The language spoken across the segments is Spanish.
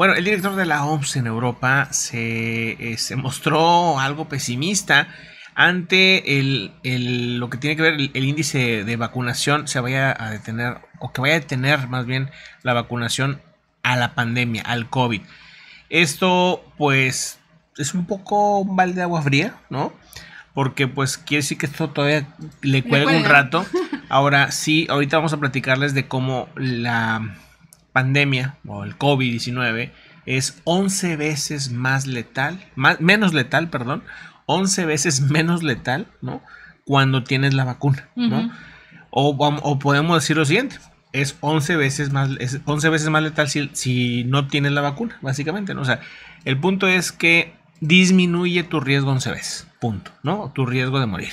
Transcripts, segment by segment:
Bueno, el director de la OMS en Europa eh, se, mostró algo pesimista ante lo que tiene que ver el, índice de vacunación se vaya a detener, o que vaya a detener más bien la vacunación a la pandemia, al COVID. Esto pues es un poco un balde de agua fría, ¿no? Porque pues quiere decir que esto todavía le cuelga un rato. Ahora sí, ahorita vamos a platicarles de cómo la pandemia o el COVID-19 es 11 veces más letal, más, menos letal, perdón, 11 veces menos letal, ¿no? Cuando tienes la vacuna, ¿no? o, podemos decir lo siguiente, es 11 veces más, 11 veces más letal si, no tienes la vacuna, básicamente, ¿no? O sea, el punto es que disminuye tu riesgo 11 veces, punto, ¿no? Tu riesgo de morir.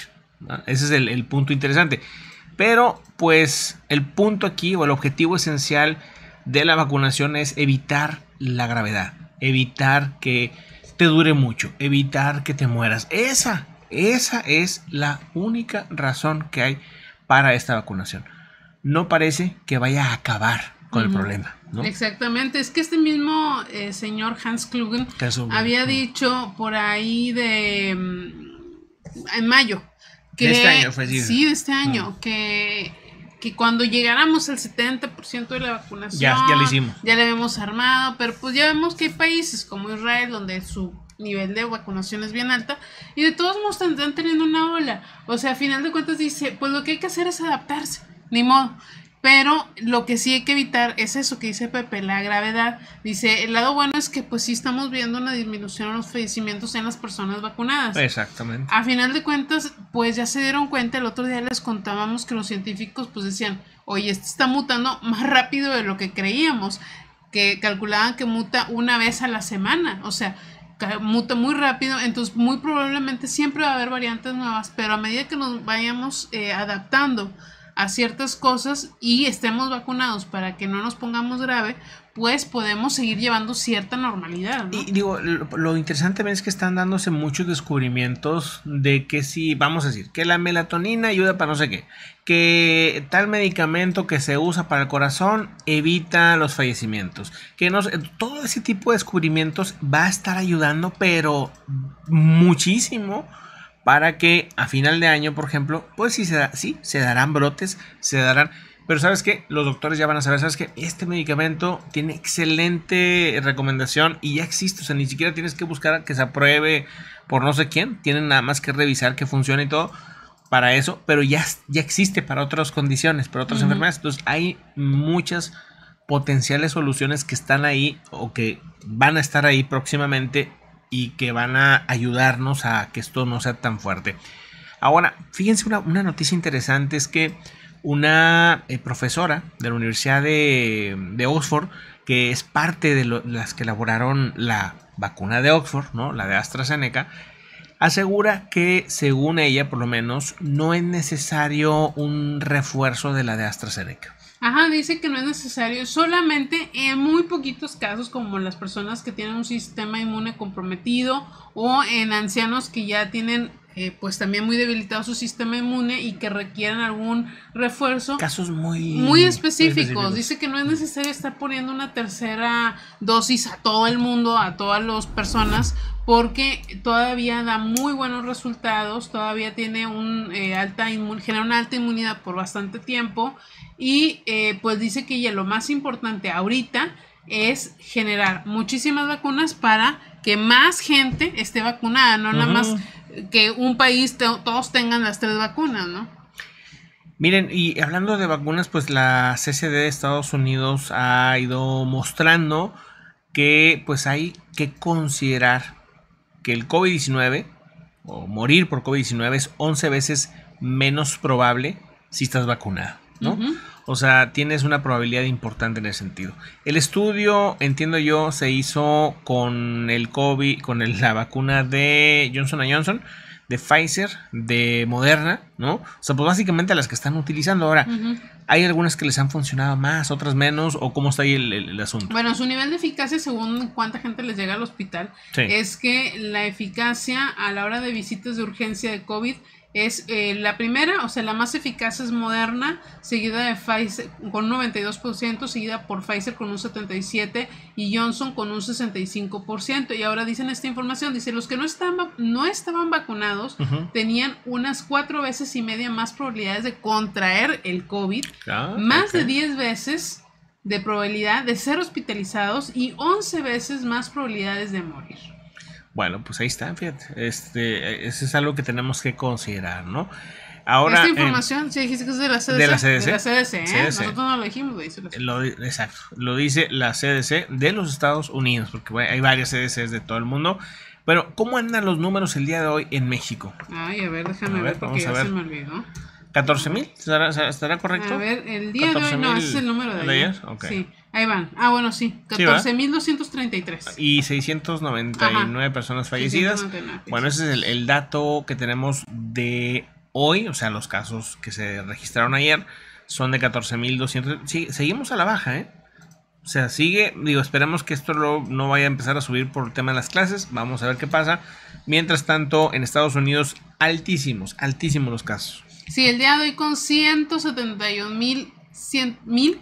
Ese es el, el punto interesante. Pero, pues, el punto aquí o el objetivo esencial de la vacunación es evitar la gravedad, evitar que te dure mucho, evitar que te mueras. Esa, esa es la única razón que hay para esta vacunación. No parece que vaya a acabar con el problema. ¿no? Exactamente, es que este mismo eh, señor Hans Klugen había dicho por ahí de mm, en mayo este que este año sí este año que que cuando llegáramos al 70% de la vacunación, ya, ya lo hicimos. Ya le hemos armado, pero pues ya vemos que hay países como Israel donde su nivel de vacunación es bien alta y de todos modos están teniendo una ola. O sea, a final de cuentas dice, pues lo que hay que hacer es adaptarse, ni modo. Pero lo que sí hay que evitar es eso que dice Pepe, la gravedad. Dice, el lado bueno es que pues sí estamos viendo una disminución en los fallecimientos en las personas vacunadas. Exactamente. A final de cuentas, pues ya se dieron cuenta, el otro día les contábamos que los científicos pues decían, oye, esto está mutando más rápido de lo que creíamos, que calculaban que muta una vez a la semana. O sea, muta muy rápido, entonces muy probablemente siempre va a haber variantes nuevas, pero a medida que nos vayamos eh, adaptando a ciertas cosas y estemos vacunados para que no nos pongamos grave, pues podemos seguir llevando cierta normalidad. Y digo, lo, interesante es que están dándose muchos descubrimientos de que si, vamos a decir, que la melatonina ayuda para no sé qué, que tal medicamento que se usa para el corazón evita los fallecimientos, que no todo ese tipo de descubrimientos va a estar ayudando, pero muchísimo para que a final de año, por ejemplo, pues sí se, se darán brotes, se darán... Pero sabes que los doctores ya van a saber, sabes que este medicamento tiene excelente recomendación y ya existe, o sea, ni siquiera tienes que buscar que se apruebe por no sé quién, tienen nada más que revisar que funcione y todo para eso, pero ya, ya existe para otras condiciones, para otras enfermedades. Entonces hay muchas potenciales soluciones que están ahí o que van a estar ahí próximamente y que van a ayudarnos a que esto no sea tan fuerte. Ahora, fíjense una, noticia interesante es que una eh, profesora de la Universidad de, Oxford, que es parte de las que elaboraron la vacuna de Oxford, ¿no? la de AstraZeneca, asegura que según ella por lo menos no es necesario un refuerzo de la de AstraZeneca. Ajá, dice que no es necesario, solamente en muy poquitos casos como las personas que tienen un sistema inmune comprometido o en ancianos que ya tienen eh, pues también muy debilitado su sistema inmune y que requieren algún refuerzo. Casos muy, muy específicos. Dice que no es necesario estar poniendo una tercera dosis a todo el mundo, a todas las personas, porque todavía da muy buenos resultados, todavía tiene un, eh, alta inmun genera una alta inmunidad por bastante tiempo y eh, pues dice que ya lo más importante ahorita es generar muchísimas vacunas para que más gente esté vacunada, no nada más que un país todos tengan las tres vacunas, ¿no? Miren, y hablando de vacunas, pues la CCD de Estados Unidos ha ido mostrando que pues hay que considerar que el COVID-19 o morir por COVID-19 es 11 veces menos probable si estás vacunado, ¿no? O sea, tienes una probabilidad importante en ese sentido. El estudio, entiendo yo, se hizo con el COVID, con la vacuna de Johnson Johnson, de Pfizer, de Moderna, ¿no? O sea, pues básicamente las que están utilizando ahora. Hay algunas que les han funcionado más, otras menos, o cómo está ahí el, asunto. Bueno, su nivel de eficacia, según cuánta gente les llega al hospital, es que la eficacia a la hora de visitas de urgencia de COVID es eh, la primera, o sea, la más eficaz es Moderna, seguida de Pfizer con un 92%, seguida por Pfizer con un 77% y Johnson con un 65%. Y ahora dicen esta información, dice, los que no estaban, no estaban vacunados tenían unas cuatro veces y media más probabilidades de contraer el COVID, ah, más de 10 veces de probabilidad de ser hospitalizados y 11 veces más probabilidades de morir. Bueno, pues ahí está, fíjate. Este, ese es algo que tenemos que considerar, ¿no? Ahora, Esta información, sí, dijiste que es de la CDC. De la CDC. De la CDC, ¿eh? Nosotros no lo dijimos, lo dice la CDC. Lo, exacto, lo dice la CDC de los Estados Unidos, porque hay varias CDCs de todo el mundo. Pero, ¿cómo andan los números el día de hoy en México? Ay, a ver, déjame ver, porque ya se me olvidó. ¿14 mil? ¿Estará, correcto? A ver, el día de hoy no, ese es el número de, de Sí. Ahí van. Ah, bueno, sí. 14.233. y 699 personas fallecidas. Bueno, ese es el, dato que tenemos de hoy, o sea, los casos que se registraron ayer son de 14.200. Sí, seguimos a la baja, ¿eh? O sea, sigue, digo, esperemos que esto no vaya a empezar a subir por el tema de las clases. Vamos a ver qué pasa. Mientras tanto, en Estados Unidos, altísimos, altísimos los casos. Sí, el día de hoy con 171,000.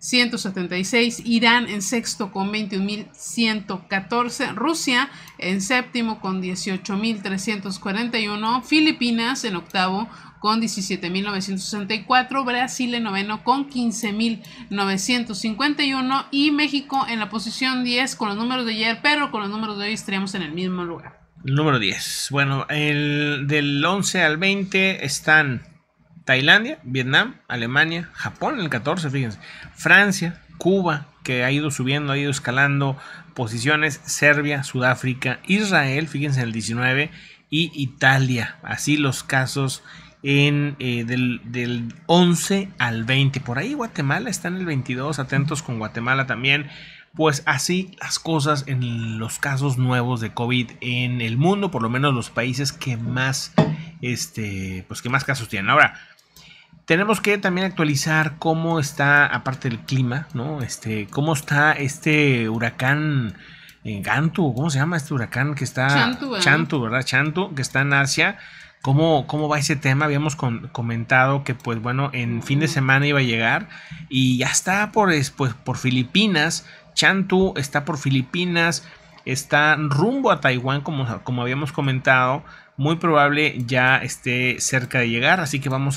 176, Irán en sexto con 21.114, Rusia en séptimo con 18.341, Filipinas en octavo con 17.964, Brasil en noveno con 15.951 y México en la posición 10 con los números de ayer, pero con los números de hoy estaríamos en el mismo lugar. Número 10. Bueno, el, del 11 al 20 están Tailandia, Vietnam, Alemania, Japón el 14, fíjense. Francia, Cuba, que ha ido subiendo, ha ido escalando posiciones. Serbia, Sudáfrica, Israel, fíjense en el 19. Y Italia. Así los casos en, eh, del, 11 al 20. Por ahí Guatemala está en el 22. Atentos con Guatemala también. Pues así las cosas en los casos nuevos de COVID en el mundo, por lo menos los países que más, este, pues que más casos tienen. Ahora, tenemos que también actualizar cómo está, aparte del clima, ¿no? Este, cómo está este huracán en eh, Gantu, ¿cómo se llama este huracán que está? ¿eh? Chantu, ¿verdad? Chantu, que está en Asia. ¿Cómo, ¿Cómo, va ese tema? Habíamos comentado que, pues bueno, en fin de semana iba a llegar y ya está por, pues, por Filipinas. Chantu está por Filipinas, está rumbo a Taiwán, como, como habíamos comentado. Muy probable ya esté cerca de llegar, así que vamos a